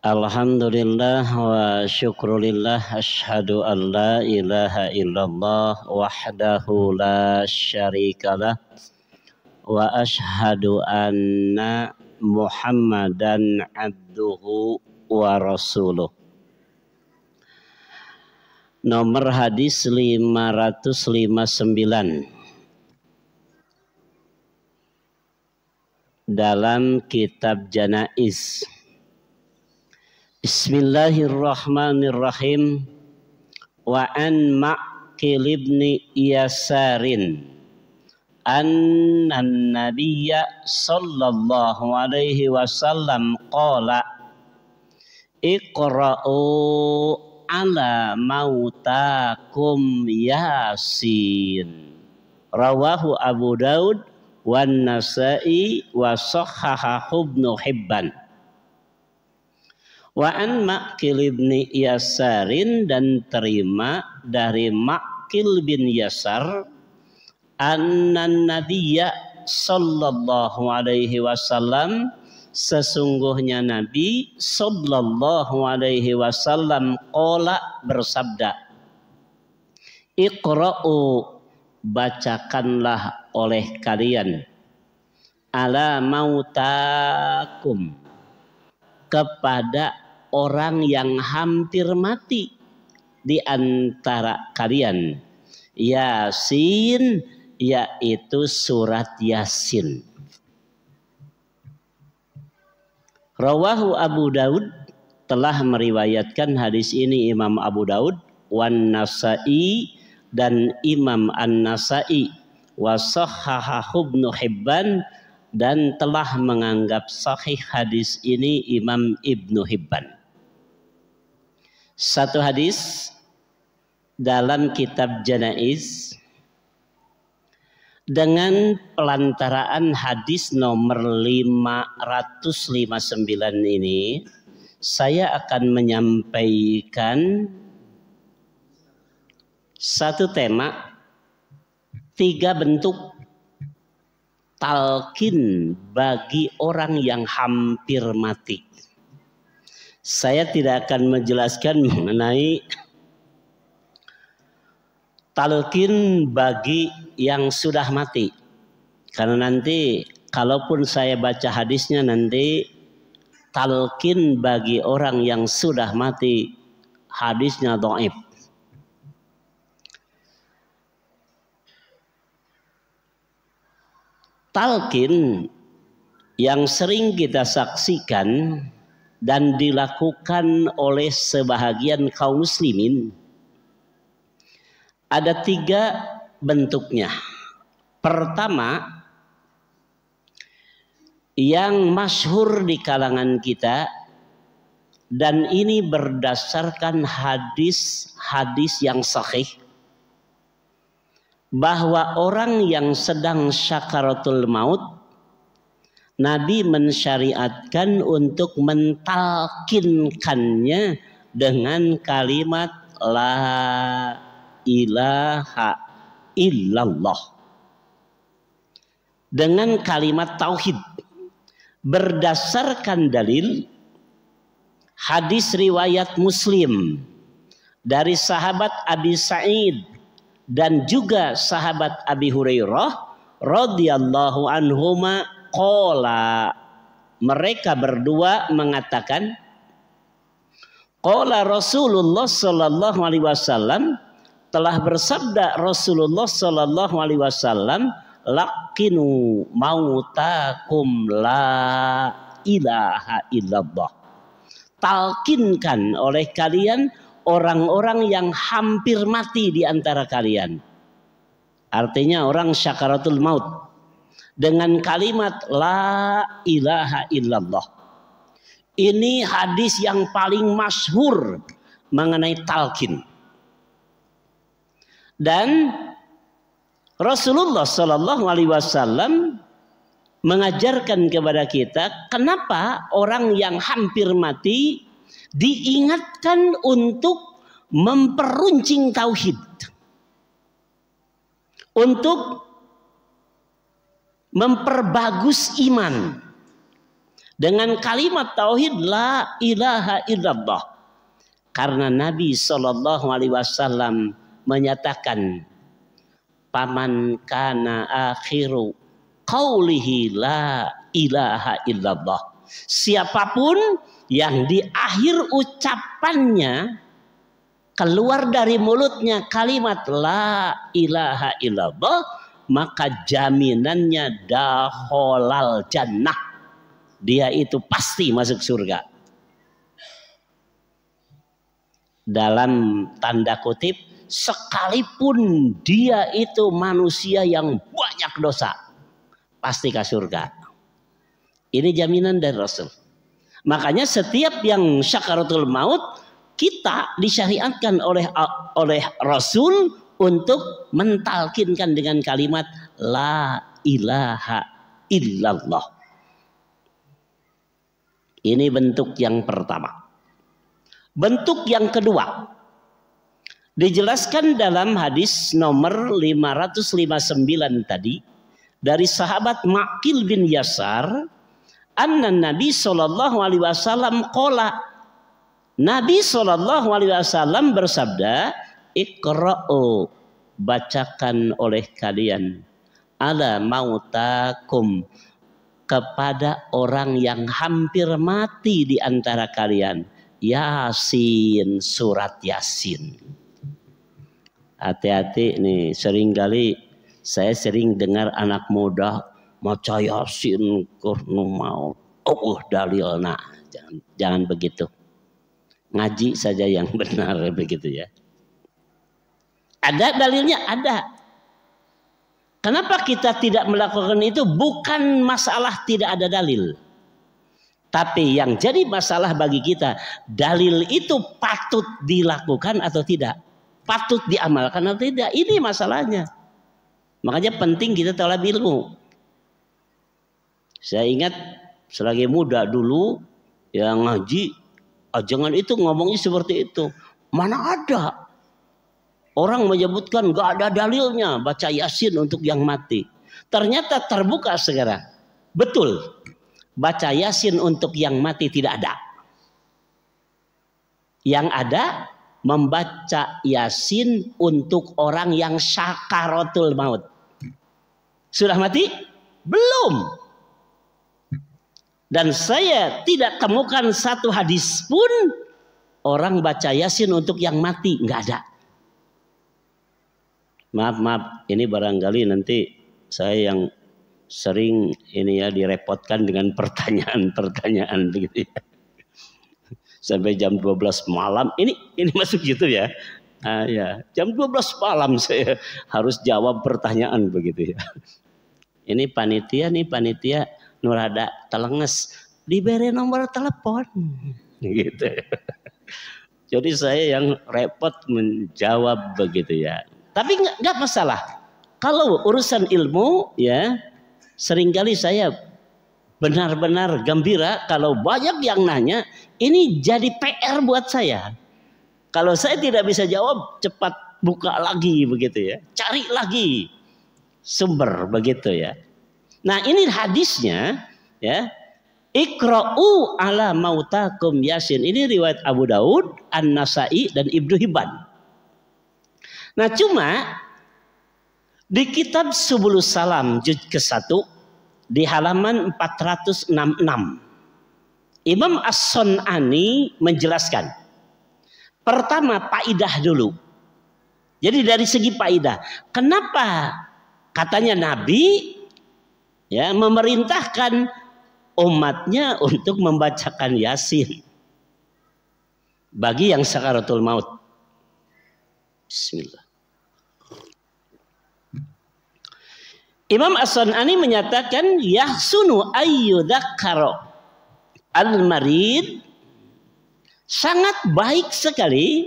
Alhamdulillah wa syukrulillah Ashadu an la ilaha illallah wahdahu la syarikalah wa ashadu anna Muhammadan abduhu wa rasuluh Nomor hadis 559 dalam kitab Janaiz. Bismillahirrahmanirrahim wa an ma'qil ibni yasarin anna nabiyya sallallahu alaihi wasallam qala iqra'u ala mautakum yasin rawahu Abu Daud wan Nasa'i wa sahahahu Ibnu Hibban Wa an Makil ibni Yasarin dan terima dari Makil bin Yasar annan nabiyya sallallahu alaihi wasallam sesungguhnya Nabi sallallahu alaihi wasallam qala bersabda Iqra'u bacakanlah oleh kalian ala mautakum kepada orang yang hampir mati di antara kalian. Yasin yaitu surat Yasin. Rawahu Abu Daud telah meriwayatkan hadis ini Imam Abu Daud wan Nasa'i dan Imam An-Nasa'i wasohahahubnu sahahahu Ibnu Hibban dan telah menganggap sahih hadis ini Imam Ibnu Hibban. Satu hadis dalam kitab Janaiz dengan pelantaraan hadis nomor 559 ini saya akan menyampaikan satu tema tiga bentuk talkin bagi orang yang hampir mati. Saya tidak akan menjelaskan mengenai talkin bagi yang sudah mati. Karena nanti kalaupun saya baca hadisnya nanti talkin bagi orang yang sudah mati hadisnya doib. talqin yang sering kita saksikan dan dilakukan oleh sebahagian kaum muslimin ada tiga bentuknya. Pertama, yang masyhur di kalangan kita dan ini berdasarkan hadis-hadis yang sahih bahwa orang yang sedang syakaratul maut Nabi mensyariatkan untuk mentalkinkannya dengan kalimat la ilaha illallah dengan kalimat tauhid berdasarkan dalil hadis riwayat Muslim dari sahabat Abi Sa'id dan juga sahabat Abi Hurairah radhiyallahu anhuma qala mereka berdua mengatakan qala Rasulullah sallallahu alaihi wasallam telah bersabda Rasulullah sallallahu alaihi wasallam lakinu mautakum la ilaha illallah talkinkan oleh kalian orang-orang yang hampir mati di antara kalian. Artinya orang syakaratul maut. Dengan kalimat la ilaha illallah. Ini hadis yang paling masyhur mengenai talqin. Dan Rasulullah Shallallahu Alaihi Wasallam mengajarkan kepada kita kenapa orang yang hampir mati diingatkan untuk memperuncing tauhid. Untuk memperbagus iman dengan kalimat tauhid la ilaha illallah. Karena Nabi Shallallahu alaihi wasallam menyatakan paman kana akhiru qaulihi la ilaha illallah. Siapapun yang di akhir ucapannya keluar dari mulutnya kalimat la ilaha illallah maka jaminannya daholal jannah dia itu pasti masuk surga dalam tanda kutip sekalipun dia itu manusia yang banyak dosa pasti ke surga ini jaminan dari Rasul Makanya setiap yang syakaratul maut kita disyariatkan oleh oleh Rasul untuk mentalkinkan dengan kalimat la ilaha illallah. Ini bentuk yang pertama. Bentuk yang kedua dijelaskan dalam hadis nomor 559 tadi dari sahabat Makil bin Yasar anna Nabi sallallahu alaihi wasallam kola Nabi sallallahu alaihi wasallam bersabda ikra'u bacakan oleh kalian ala mautakum kepada orang yang hampir mati di antara kalian. Yasin, surat Yasin. Hati-hati nih, sering kali saya sering dengar anak muda maca yasin kurnu maut oh dalilna jangan jangan begitu ngaji saja yang benar begitu ya ada dalilnya ada Kenapa kita tidak melakukan itu? Bukan masalah tidak ada dalil. Tapi yang jadi masalah bagi kita, dalil itu patut dilakukan atau tidak? Patut diamalkan atau tidak? Ini masalahnya. Makanya penting kita tahu ilmu. Saya ingat selagi muda dulu yang ngaji jangan itu ngomongnya seperti itu. Mana ada orang menyebutkan gak ada dalilnya baca Yasin untuk yang mati. Ternyata terbuka segera. Betul. Baca Yasin untuk yang mati tidak ada. Yang ada membaca Yasin untuk orang yang sakaratul maut. Sudah mati? Belum. Dan saya tidak temukan satu hadis pun orang baca Yasin untuk yang mati, nggak ada. Maaf, maaf, ini barangkali nanti saya yang sering ini ya direpotkan dengan pertanyaan-pertanyaan begitu ya. Sampai jam 12 malam, ini ini masuk gitu ya. Ah, ya, jam 12 malam saya harus jawab pertanyaan begitu ya. Ini panitia nih panitia nurada telenges diberi nomor telepon gitu. Jadi saya yang repot menjawab begitu ya. Tapi nggak masalah. Kalau urusan ilmu ya seringkali saya benar-benar gembira kalau banyak yang nanya ini jadi PR buat saya. Kalau saya tidak bisa jawab cepat buka lagi begitu ya. Cari lagi sumber begitu ya. Nah ini hadisnya ya. Ikra'u ala mautakum yasin. Ini riwayat Abu Daud, An-Nasai dan Ibnu Hibban. Nah cuma di kitab Subulus Salam juz ke-1 di halaman 466 Imam As-Sun'ani menjelaskan pertama faidah dulu. Jadi dari segi faidah, kenapa katanya Nabi ya memerintahkan umatnya untuk membacakan Yasin bagi yang sakaratul maut. Bismillah. Imam As-Sanani menyatakan yahsunu ayyudhakkaro al-marid sangat baik sekali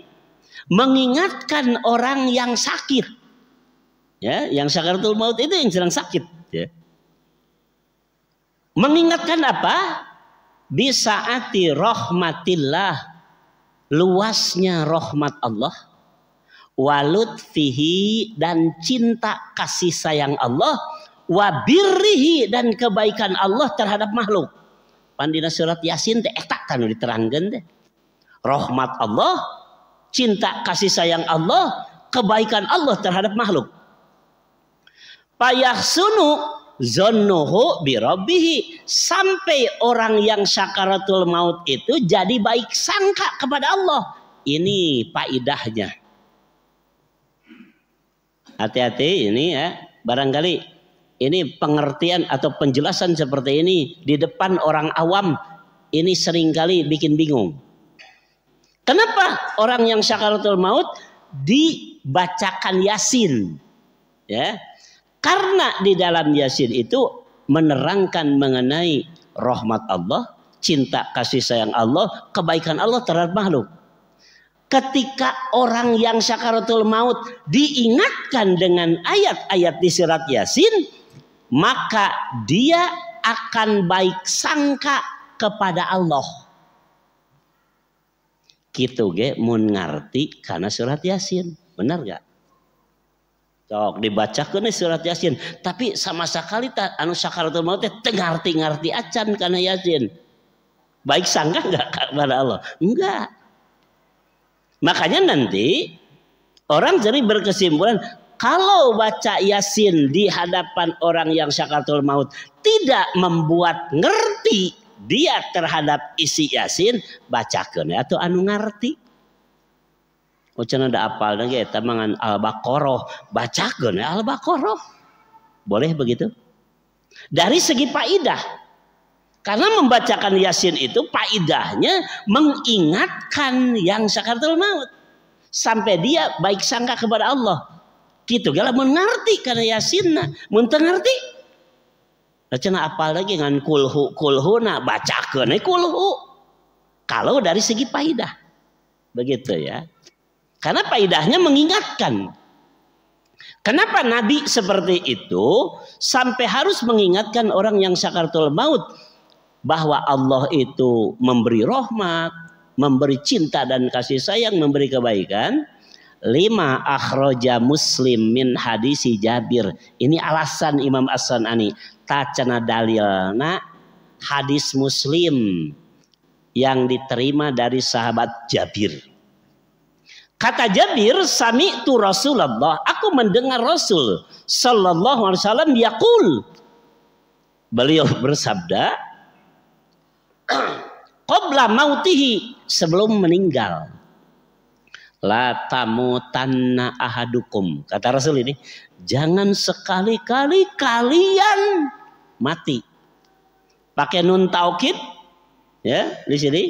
mengingatkan orang yang sakit. Ya, yang sakaratul maut itu yang sedang sakit, ya Mengingatkan apa? Bisa Bisaati rahmatillah. Luasnya rahmat Allah. Walut fihi dan cinta kasih sayang Allah. Wabirrihi dan kebaikan Allah terhadap makhluk. Pandina surat Yasin teh etak kan diterangkan deh. Rahmat Allah, cinta kasih sayang Allah, kebaikan Allah terhadap makhluk. Payah sunu Zonnuhu birabbihi. Sampai orang yang sakaratul maut itu jadi baik sangka kepada Allah. Ini faidahnya. Hati-hati ini ya. Barangkali ini pengertian atau penjelasan seperti ini di depan orang awam ini seringkali bikin bingung. Kenapa orang yang sakaratul maut dibacakan yasin? Ya, karena di dalam Yasin itu menerangkan mengenai rahmat Allah, cinta kasih sayang Allah, kebaikan Allah terhadap makhluk. Ketika orang yang sakaratul maut diingatkan dengan ayat-ayat di surat Yasin, maka dia akan baik sangka kepada Allah. Gitu ge mun ngarti karena surat Yasin. Benar gak? sok dibacakan surat yasin tapi sama sekali tak anu sakaratul maut teh ngarti ngarti acan karena yasin baik sangka enggak kepada Allah enggak makanya nanti orang jadi berkesimpulan kalau baca yasin di hadapan orang yang sakaratul maut tidak membuat ngerti dia terhadap isi yasin bacakan ya, atau anu ngerti Ucana ada apal lagi ya mangan al-baqarah. Bacakeun ya, al-baqarah. Boleh begitu? Dari segi faedah. Karena membacakan Yasin itu faedahnya mengingatkan yang sakaratul maut. Sampai dia baik sangka kepada Allah. Gitu gala mengerti karena Yasin nah, mengerti. Cenah apal lagi ngan kulhu kulhuna bacakeun ya kulhu. Kalau dari segi faedah. Begitu ya. Karena faidahnya mengingatkan. Kenapa Nabi seperti itu sampai harus mengingatkan orang yang sakartul maut bahwa Allah itu memberi rahmat, memberi cinta dan kasih sayang, memberi kebaikan. Lima akhroja muslim min hadisi Jabir. Ini alasan Imam As-Sanani. Tacana dalilna hadis muslim yang diterima dari sahabat Jabir. Kata Jabir, sami itu Rasulullah. Aku mendengar Rasul Sallallahu Alaihi Wasallam yakul. Beliau bersabda, Qobla mautihi sebelum meninggal. La tanah ahadukum. Kata Rasul ini, jangan sekali-kali kalian mati. Pakai nun taukid ya di sini.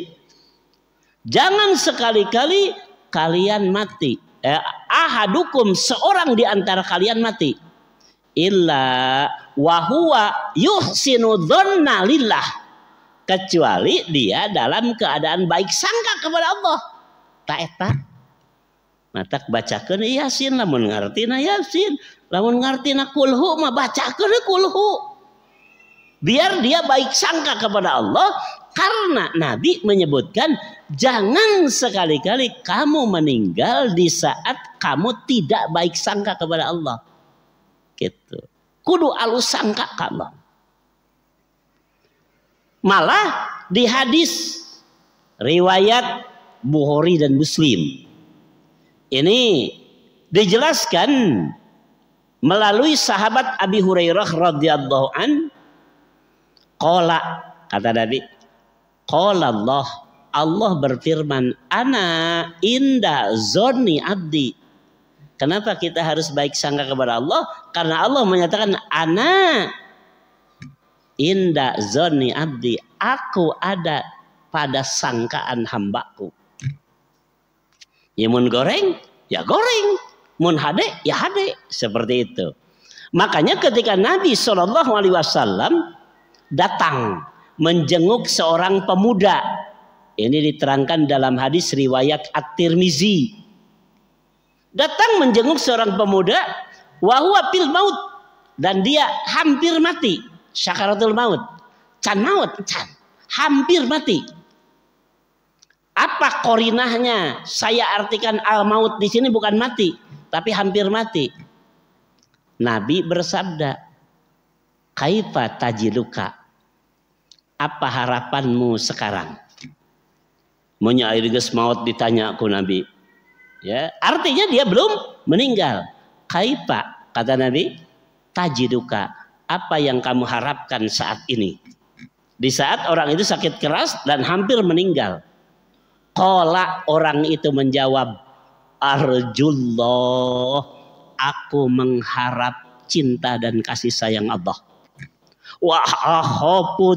Jangan sekali-kali kalian mati. Eh, ahadukum seorang di antara kalian mati. Illa wahuwa yuhsinu dhanna lillah. Kecuali dia dalam keadaan baik sangka kepada Allah. Tak etak. Matak nah, bacakan yasin Namun ngerti na yasin. Namun ngerti na kulhu ma bacakan kulhu. Biar dia baik sangka kepada Allah karena Nabi menyebutkan Jangan sekali-kali kamu meninggal di saat kamu tidak baik sangka kepada Allah. Gitu. Kudu alus sangka kamu. Malah di hadis riwayat Bukhari dan Muslim. Ini dijelaskan melalui sahabat Abi Hurairah radhiyallahu an qala kata Nabi qala Allah Allah berfirman, "Ana inda Zoni abdi." Kenapa kita harus baik sangka kepada Allah? Karena Allah menyatakan, "Ana inda Zoni abdi." Aku ada pada sangkaan hambaku. Ya mun goreng, ya goreng. Mun hade, ya hade. Seperti itu. Makanya ketika Nabi Shallallahu Alaihi Wasallam datang menjenguk seorang pemuda ini diterangkan dalam hadis riwayat At-Tirmizi. Datang menjenguk seorang pemuda wahwa pil maut dan dia hampir mati. Syakaratul maut. Can maut, can. Hampir mati. Apa korinahnya? Saya artikan al maut di sini bukan mati, tapi hampir mati. Nabi bersabda, "Kaifa tajiluka?" Apa harapanmu sekarang? air geus maut ditanya ku Nabi. Ya, artinya dia belum meninggal. Kaipa kata Nabi, tajiduka, apa yang kamu harapkan saat ini? Di saat orang itu sakit keras dan hampir meninggal. Kola orang itu menjawab, Arjullah, aku mengharap cinta dan kasih sayang Allah. Wa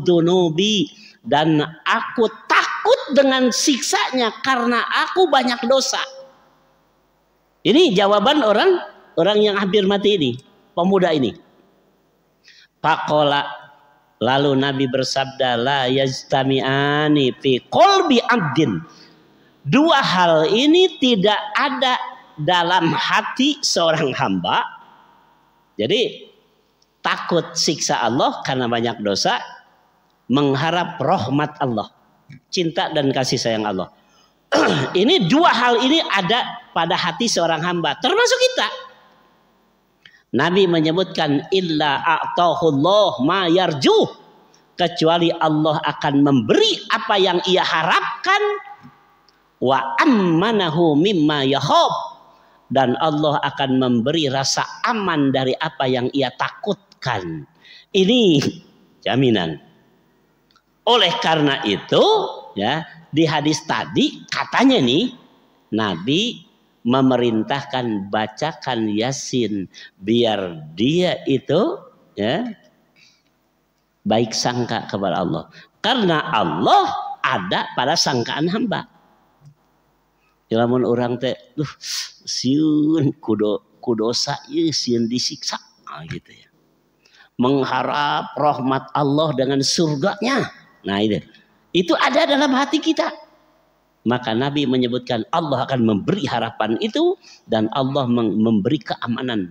dunubi, dan aku dengan siksanya karena aku banyak dosa. Ini jawaban orang orang yang hampir mati ini, pemuda ini. Pakola lalu Nabi bersabda la yajtami'ani fi kolbi abdin. Dua hal ini tidak ada dalam hati seorang hamba. Jadi takut siksa Allah karena banyak dosa, mengharap rahmat Allah cinta dan kasih sayang Allah. ini dua hal ini ada pada hati seorang hamba, termasuk kita. Nabi menyebutkan illa a'tahullah ma yarju kecuali Allah akan memberi apa yang ia harapkan wa ammanahu mimma yahab dan Allah akan memberi rasa aman dari apa yang ia takutkan. Ini jaminan. Oleh karena itu, ya, di hadis tadi katanya nih Nabi memerintahkan bacakan Yasin biar dia itu ya baik sangka kepada Allah. Karena Allah ada pada sangkaan hamba. Ilamun orang teh, siun kudo kudosa ya siun disiksa nah, gitu ya. Mengharap rahmat Allah dengan surganya. Nah itu. Itu ada dalam hati kita. Maka Nabi menyebutkan Allah akan memberi harapan itu dan Allah memberi keamanan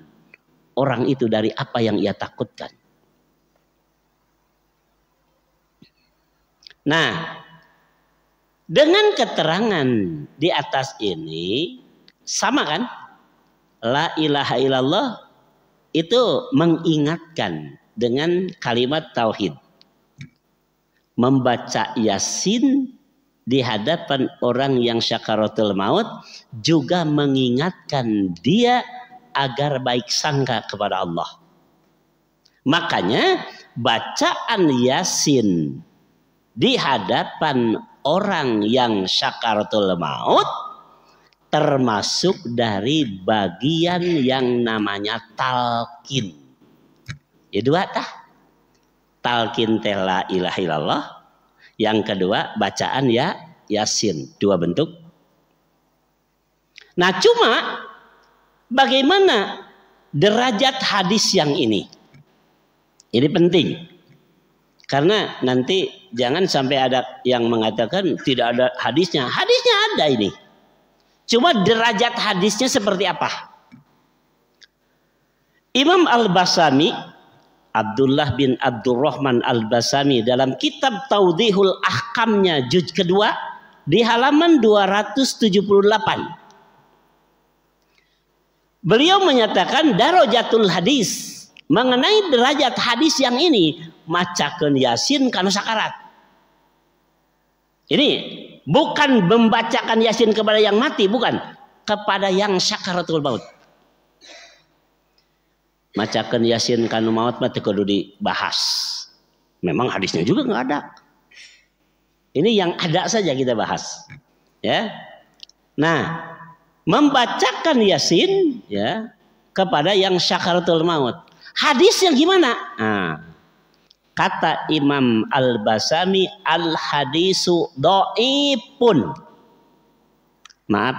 orang itu dari apa yang ia takutkan. Nah, dengan keterangan di atas ini sama kan? La ilaha illallah itu mengingatkan dengan kalimat tauhid membaca Yasin di hadapan orang yang syakaratul maut juga mengingatkan dia agar baik sangka kepada Allah. Makanya bacaan Yasin di hadapan orang yang syakaratul maut termasuk dari bagian yang namanya talkin. Ya dua tah talqin teh la ilaha illallah. Yang kedua bacaan ya Yasin, dua bentuk. Nah, cuma bagaimana derajat hadis yang ini? Ini penting. Karena nanti jangan sampai ada yang mengatakan tidak ada hadisnya. Hadisnya ada ini. Cuma derajat hadisnya seperti apa? Imam Al-Basami Abdullah bin Abdurrahman Al-Basami dalam kitab Taudihul Ahkamnya juz kedua di halaman 278. Beliau menyatakan darajatul hadis mengenai derajat hadis yang ini macakan yasin karena sakarat. Ini bukan membacakan yasin kepada yang mati, bukan kepada yang sakaratul maut macakan yasin kanu maut mati kudu dibahas memang hadisnya juga nggak ada ini yang ada saja kita bahas ya nah membacakan yasin ya kepada yang syakaratul maut hadisnya gimana nah, kata Imam Al-Basami al-hadisu pun, maaf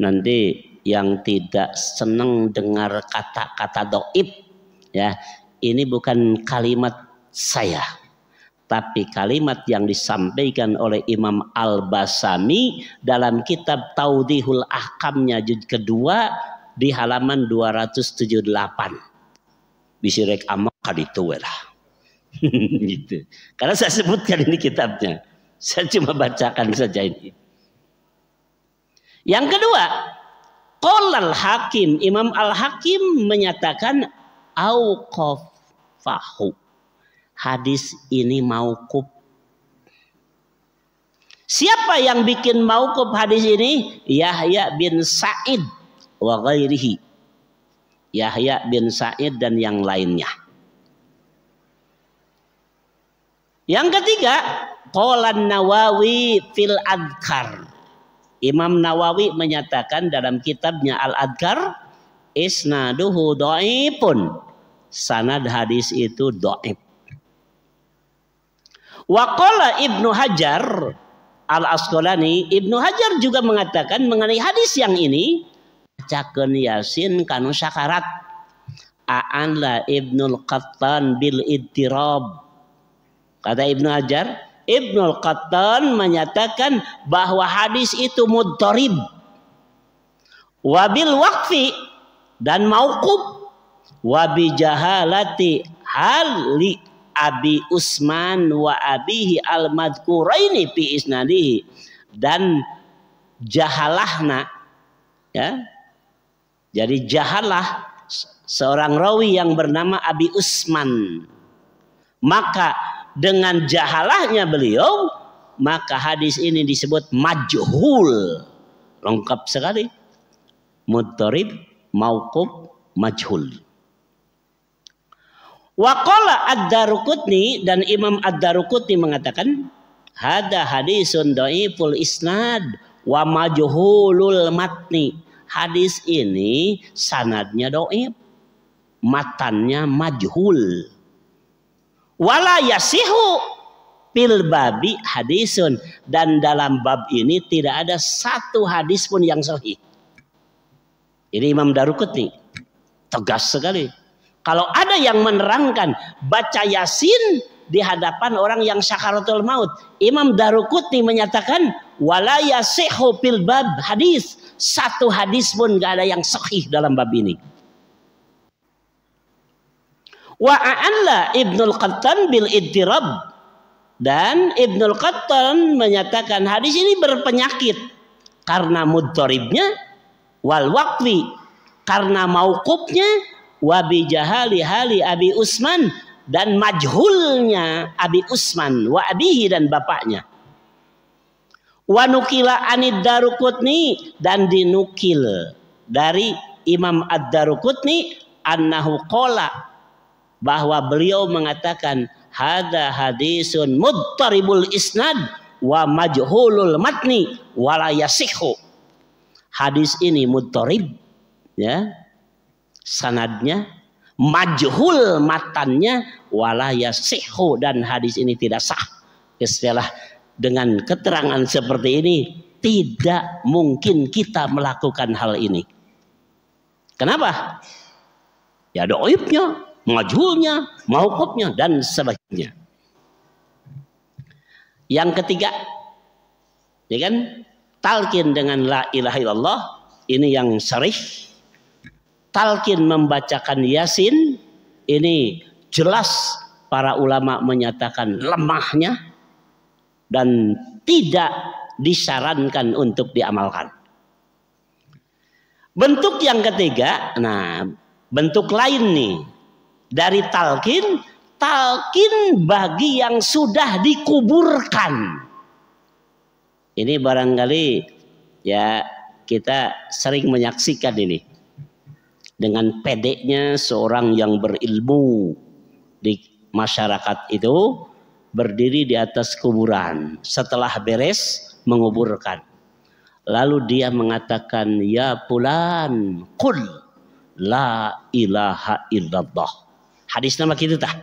nanti yang tidak senang dengar kata-kata doib ya ini bukan kalimat saya tapi kalimat yang disampaikan oleh Imam Al-Basami dalam kitab Taudihul Ahkamnya juz kedua di halaman 278. Bisirek amak itu gitu. Karena saya sebutkan ini kitabnya. Saya cuma bacakan saja ini. Yang kedua, Kolal hakim, Imam Al-Hakim menyatakan auqafahu. Hadis ini maukub. Siapa yang bikin maukub hadis ini? Yahya bin Sa'id wa ghairihi. Yahya bin Sa'id dan yang lainnya. Yang ketiga, Qolan Nawawi fil Adkar. Imam Nawawi menyatakan dalam kitabnya Al-Adkar isnaduhu dhaifun. Sanad hadis itu dhaif. Waqala Ibnu Hajar Al-Asqalani, Ibnu Hajar juga mengatakan mengenai hadis yang ini, cakun Yasin kanu sakarat. A'anla Ibnul Qattan bil idtirab. Kata Ibnu Hajar, Ibnu Qattan menyatakan bahwa hadis itu mudharib. Wabil waqfi dan mauqub wabi jahalati hali Abi Usman wa abihi al madkuraini fi isnadihi dan jahalahna ya jadi jahalah seorang rawi yang bernama Abi Usman maka dengan jahalahnya beliau maka hadis ini disebut majhul lengkap sekali mutarib mauqub majhul Wakola ad-Darukutni dan Imam ad-Darukutni mengatakan hada hadisun dhaiful isnad wa majhulul matni. Hadis ini sanadnya dhaif matannya majhul. Wala yasihu fil babi hadisun dan dalam bab ini tidak ada satu hadis pun yang sahih. Ini Imam Daruqutni tegas sekali. Kalau ada yang menerangkan baca Yasin di hadapan orang yang sakaratul maut, Imam Daruqutni menyatakan wala yasihu fil bab hadis. Satu hadis pun gak ada yang sahih dalam bab ini. Wa a'alla Ibnul Qattan bil iddirab. Dan Ibnul Qattan menyatakan hadis ini berpenyakit karena mudoribnya wal waqfi karena maukupnya wabi jahali hali Abi Usman dan majhulnya Abi Usman wa abihi dan bapaknya. Wanukila anid daruqutni dan dinukil dari Imam ad daruqutni annahu qala bahwa beliau mengatakan hada hadisun muttaribul isnad wa majhulul matni wala Hadis ini muttarib ya. Sanadnya majhul matannya wala yasihu dan hadis ini tidak sah. Istilah dengan keterangan seperti ini tidak mungkin kita melakukan hal ini. Kenapa? Ya doibnya majhulnya, mauqufnya dan sebagainya. Yang ketiga, ya kan? Talkin dengan la ilaha illallah ini yang sering. Talkin membacakan Yasin ini jelas para ulama menyatakan lemahnya dan tidak disarankan untuk diamalkan. Bentuk yang ketiga, nah bentuk lain nih dari talkin, talkin bagi yang sudah dikuburkan. Ini barangkali ya kita sering menyaksikan ini. Dengan pedeknya seorang yang berilmu di masyarakat itu berdiri di atas kuburan. Setelah beres menguburkan. Lalu dia mengatakan, "Ya pulan, kul la ilaha illallah." Hadis nama kita tah.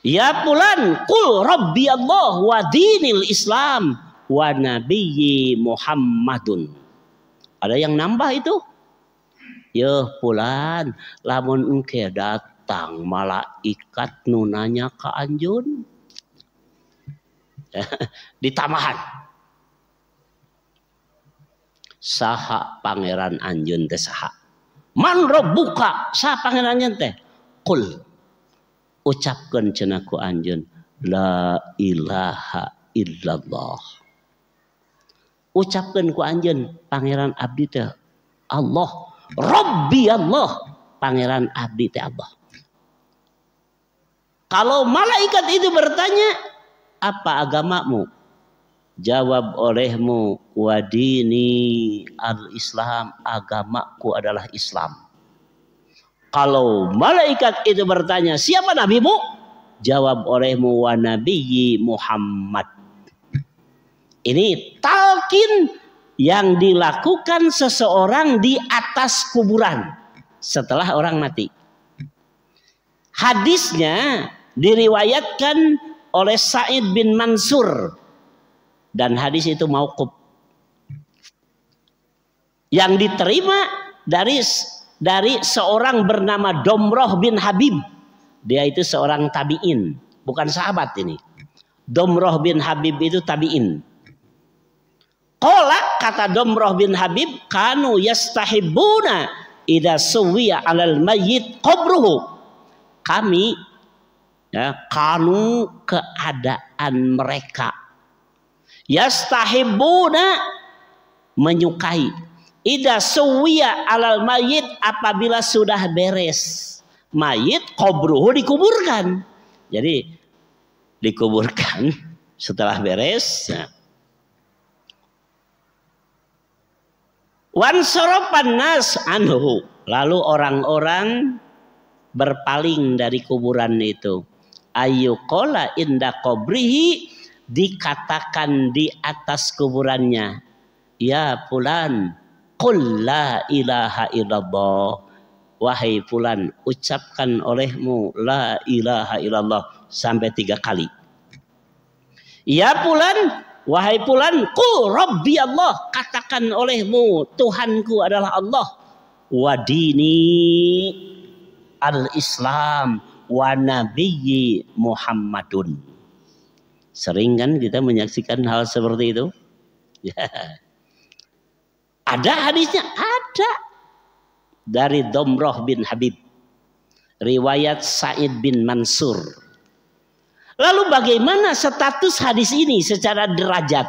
Ya pulan kul Rabbi Allah wa dinil Islam wa nabiyyi Muhammadun. Ada yang nambah itu? Ya pulan lamun engke datang malaikat nunanya ka anjun. Di tamahan. Saha pangeran anjun teh saha. Man robuka saha pangeran anjun teh Kul. Ucapkan cenaku anjun. La ilaha illallah. Ucapkan ku anjun. Pangeran abdi teh Allah. Rabbi Allah. Pangeran abdi teh Allah. Kalau malaikat itu bertanya, apa agamamu? Jawab olehmu, wadini al-Islam, agamaku adalah Islam. Kalau malaikat itu bertanya, siapa nabimu? Jawab olehmu wa nabiyyi Muhammad. Ini talkin yang dilakukan seseorang di atas kuburan setelah orang mati. Hadisnya diriwayatkan oleh Said bin Mansur dan hadis itu maukub Yang diterima dari dari seorang bernama Domroh bin Habib. Dia itu seorang tabi'in, bukan sahabat ini. Domroh bin Habib itu tabi'in. Kola kata Domroh bin Habib, kanu yastahibuna ida suwiya alal mayyit qabruhu. Kami ya, kanu keadaan mereka. Yastahibuna menyukai Ida suwiya alal mayit apabila sudah beres. Mayit kobruhu dikuburkan. Jadi dikuburkan setelah beres. Wan soropan nas anhu. Lalu orang-orang berpaling dari kuburan itu. Ayukola inda kobrihi dikatakan di atas kuburannya. Ya pulan Qul la ilaha illallah. Wahai fulan, ucapkan olehmu la ilaha illallah sampai tiga kali. Ya fulan, wahai fulan, ku Rabbi Allah, katakan olehmu Tuhanku adalah Allah. Wadini al-Islam wa nabiyyi Muhammadun. Sering kan kita menyaksikan hal seperti itu? Ya. Ada hadisnya? Ada. Dari Domroh bin Habib. Riwayat Said bin Mansur. Lalu bagaimana status hadis ini secara derajat?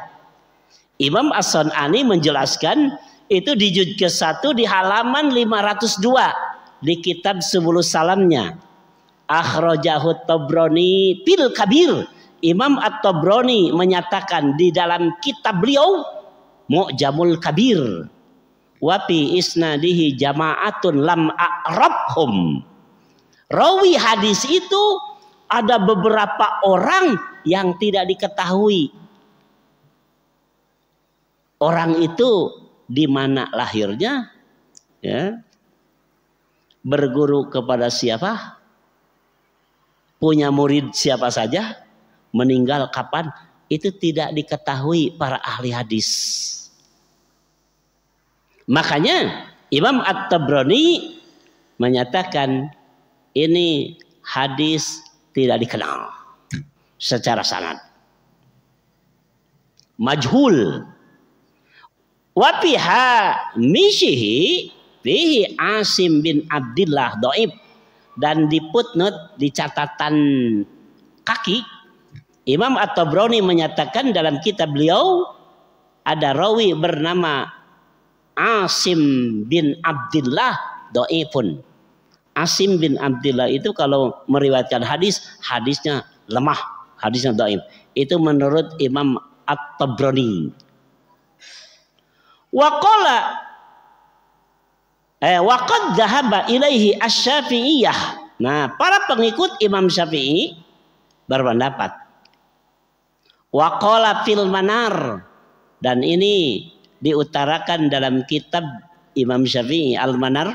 Imam As-Sun'ani menjelaskan itu di juz ke-1 di halaman 502 di kitab sebelum salamnya. Akhrajahu Tabrani fil Kabir. Imam At-Tabrani menyatakan di dalam kitab beliau mu'jamul kabir fi isnadihi jama'atun lam a'rabhum rawi hadis itu ada beberapa orang yang tidak diketahui orang itu di mana lahirnya ya berguru kepada siapa punya murid siapa saja meninggal kapan itu tidak diketahui para ahli hadis Makanya Imam At-Tabrani menyatakan ini hadis tidak dikenal secara sanad. Majhul. Wa mishihi fihi Asim bin Abdullah doib dan di footnote di catatan kaki Imam At-Tabrani menyatakan dalam kitab beliau ada rawi bernama Asim bin Abdullah do'ifun. Asim bin Abdullah itu kalau meriwayatkan hadis, hadisnya lemah, hadisnya do'if. Itu menurut Imam At-Tabrani. Waqala eh waqad dhahaba ilaihi asy-Syafi'iyah. Nah, para pengikut Imam Syafi'i berpendapat waqala fil manar dan ini diutarakan dalam kitab Imam Syafi'i Al-Manar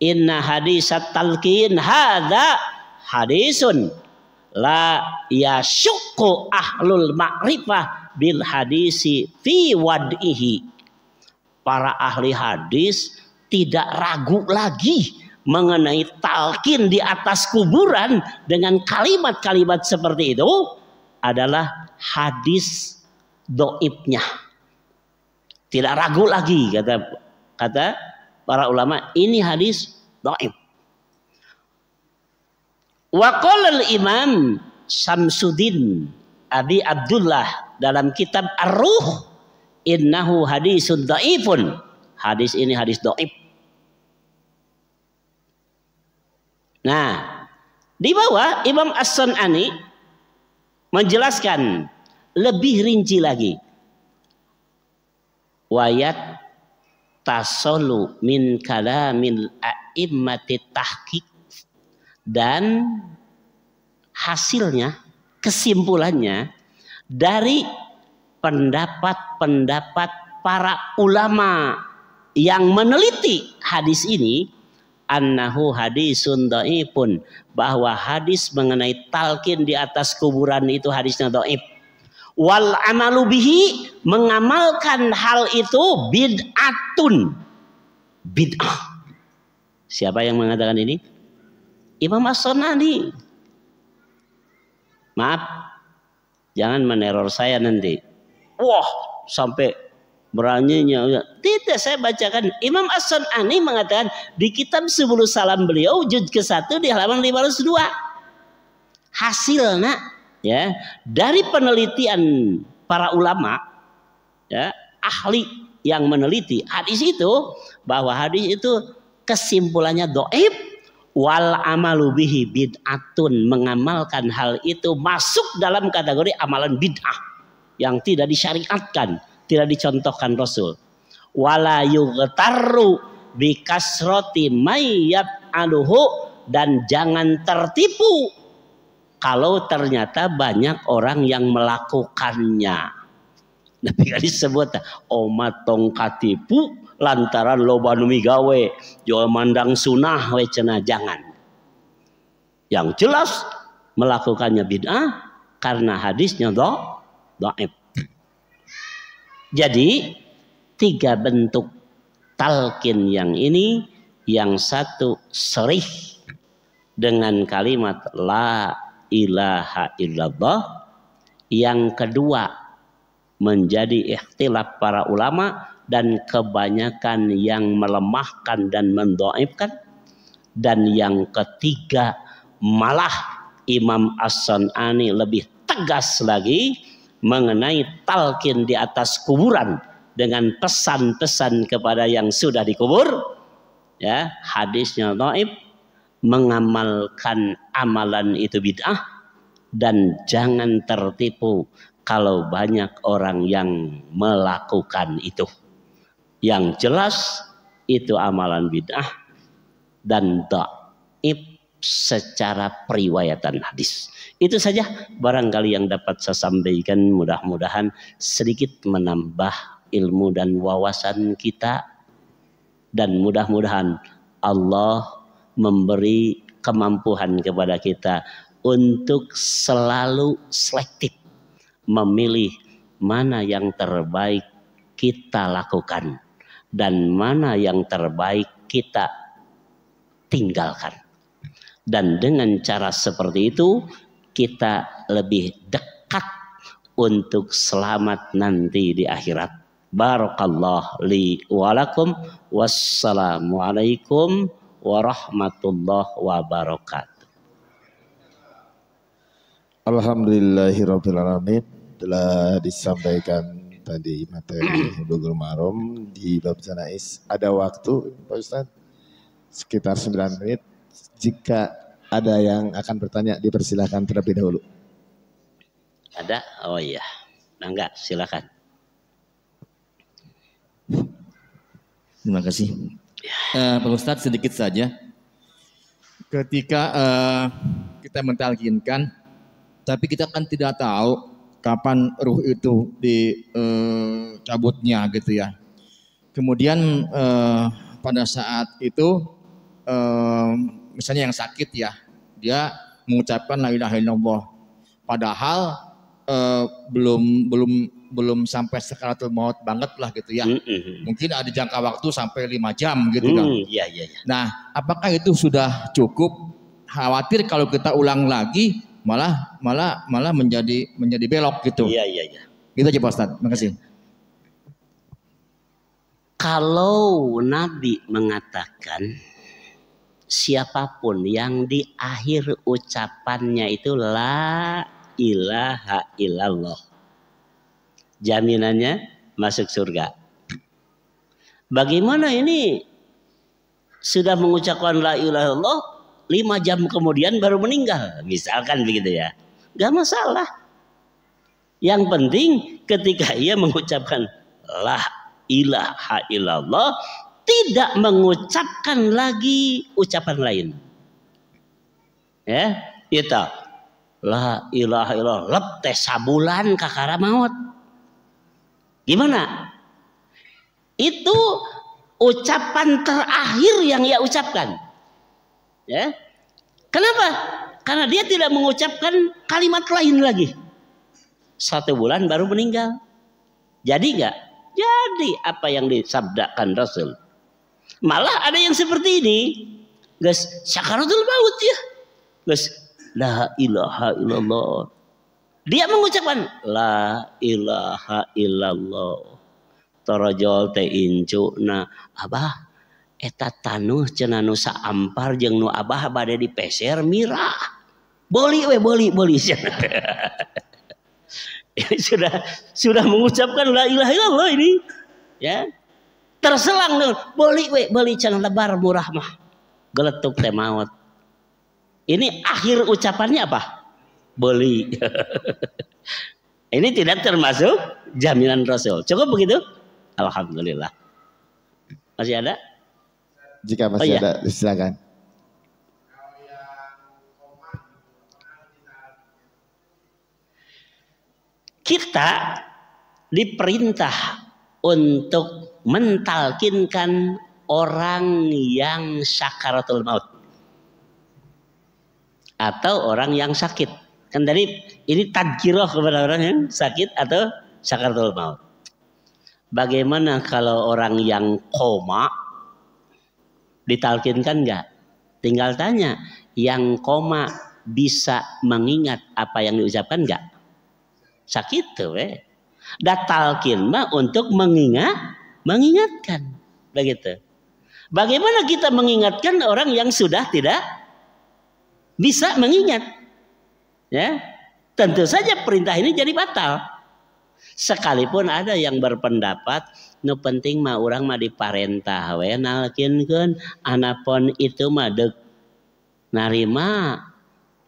inna hadisat talqin hadza hadisun la yasukku ahlul ma'rifah bil hadisi fi wad'ihi para ahli hadis tidak ragu lagi mengenai talqin di atas kuburan dengan kalimat-kalimat seperti itu adalah hadis doibnya. Tidak ragu lagi kata kata para ulama ini hadis dhaif. Wa qala imam Samsudin Abi Abdullah dalam kitab Ar-Ruh innahu hadisun dhaifun. Hadis ini hadis dhaif. Nah, di bawah Imam As-Sunani menjelaskan lebih rinci lagi wayat tasolu min kalamil a'immati tahqiq dan hasilnya kesimpulannya dari pendapat-pendapat para ulama yang meneliti hadis ini annahu hadisun dhaifun bahwa hadis mengenai talkin di atas kuburan itu hadisnya dhaif wal amalu bihi mengamalkan hal itu bid'atun bid'ah siapa yang mengatakan ini Imam As-Sonani maaf jangan meneror saya nanti wah sampai beraninya tidak saya bacakan Imam As-Sonani mengatakan di kitab sebelum salam beliau juz ke-1 di halaman 502 hasilnya ya dari penelitian para ulama ya ahli yang meneliti hadis itu bahwa hadis itu kesimpulannya doib wal amalu bihi bid'atun mengamalkan hal itu masuk dalam kategori amalan bid'ah yang tidak disyariatkan tidak dicontohkan Rasul wala yugtaru bikasroti mayyab aluhu dan jangan tertipu kalau ternyata banyak orang yang melakukannya. Nabi kali sebut oma tongkatipu lantaran loba numigawe gawe jual mandang sunah wecena jangan. Yang jelas melakukannya bid'ah karena hadisnya do doib. Jadi tiga bentuk talkin yang ini yang satu serih dengan kalimat la ilaha illallah. Yang kedua menjadi ikhtilaf para ulama dan kebanyakan yang melemahkan dan mendoibkan. Dan yang ketiga malah Imam As-San'ani lebih tegas lagi mengenai talkin di atas kuburan dengan pesan-pesan kepada yang sudah dikubur ya hadisnya doib mengamalkan amalan itu bid'ah dan jangan tertipu kalau banyak orang yang melakukan itu. Yang jelas itu amalan bid'ah dan da'ib secara periwayatan hadis. Itu saja barangkali yang dapat saya sampaikan mudah-mudahan sedikit menambah ilmu dan wawasan kita dan mudah-mudahan Allah memberi kemampuan kepada kita untuk selalu selektif memilih mana yang terbaik kita lakukan dan mana yang terbaik kita tinggalkan. Dan dengan cara seperti itu kita lebih dekat untuk selamat nanti di akhirat. Barakallah li walakum wassalamualaikum warahmatullahi wabarakatuh. Alhamdulillahirrahmanirrahim telah disampaikan tadi materi Bogor Marom di Bab Janais. Ada waktu Pak Ustaz sekitar 9 menit. Jika ada yang akan bertanya dipersilahkan terlebih dahulu. Ada? Oh iya. Nangga, silakan. Terima kasih uh, Pak Ustadz sedikit saja. Ketika uh, kita mentalkinkan, tapi kita kan tidak tahu kapan ruh itu dicabutnya eh, uh, gitu ya. Kemudian uh, pada saat itu, uh, misalnya yang sakit ya, dia mengucapkan la ilaha illallah. Padahal uh, belum belum belum sampai sekaratul maut banget lah gitu ya. Mm -hmm. Mungkin ada jangka waktu sampai lima jam gitu mm, kan. Iya, iya, iya. Nah, apakah itu sudah cukup? Khawatir kalau kita ulang lagi malah malah malah menjadi menjadi belok gitu. Iya, iya, iya. Itu aja Pak Ustaz. Makasih. Kalau Nabi mengatakan siapapun yang di akhir ucapannya itu la ilaha illallah jaminannya masuk surga. Bagaimana ini sudah mengucapkan la ilaha illallah lima jam kemudian baru meninggal misalkan begitu ya Gak masalah yang penting ketika ia mengucapkan la ilaha illallah tidak mengucapkan lagi ucapan lain ya itu la ilaha illallah lep teh sabulan kakara maut Gimana? Itu ucapan terakhir yang ia ucapkan. Ya. Kenapa? Karena dia tidak mengucapkan kalimat lain lagi. Satu bulan baru meninggal. Jadi enggak Jadi apa yang disabdakan Rasul. Malah ada yang seperti ini. gus sakaratul maut ya. gus la ilaha illallah dia mengucapkan la ilaha illallah. Torojol teh incuna abah eta tanuh cenah nu saampar jeung nu abah bade dipeser mira. Boli we boli boli sudah sudah mengucapkan la ilaha illallah ini ya. Terselang dong, boli we boli cenah lebar murah mah. Geletuk teh maut. Ini akhir ucapannya apa? beli. Ini tidak termasuk jaminan Rasul. Cukup begitu? Alhamdulillah. Masih ada? Jika masih oh, iya. ada, silakan. Kita diperintah untuk mentalkinkan orang yang sakaratul maut atau orang yang sakit. Kan dari ini tadkirah kepada orang yang sakit atau sakaratul maut. Bagaimana kalau orang yang koma ditalkinkan enggak? Tinggal tanya, yang koma bisa mengingat apa yang diucapkan enggak? Sakit tuh eh. Datalkin mah untuk mengingat, mengingatkan. Begitu. Bagaimana kita mengingatkan orang yang sudah tidak bisa mengingat? Ya, tentu saja perintah ini jadi batal. Sekalipun ada yang berpendapat nu penting mah orang mah diparentah we anak anapon itu mah dek narima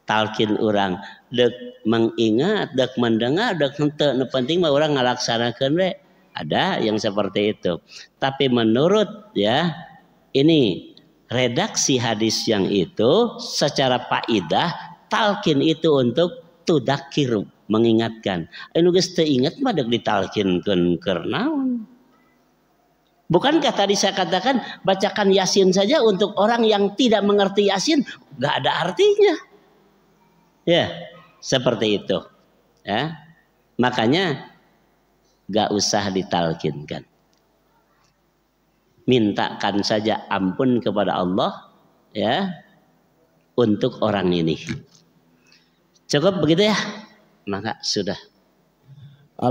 talkin orang dek mengingat dek mendengar dek nte nu penting mah orang ngelaksanakan we ada yang seperti itu tapi menurut ya ini redaksi hadis yang itu secara faidah talkin itu untuk tudakiru mengingatkan. Anu geus teu ingat mah deuk ditalkinkeun keur naon. Bukankah tadi saya katakan bacakan Yasin saja untuk orang yang tidak mengerti Yasin nggak ada artinya. Ya, seperti itu. Ya. Makanya nggak usah ditalkinkan. Mintakan saja ampun kepada Allah ya untuk orang ini. Cukup begitu ya? Maka sudah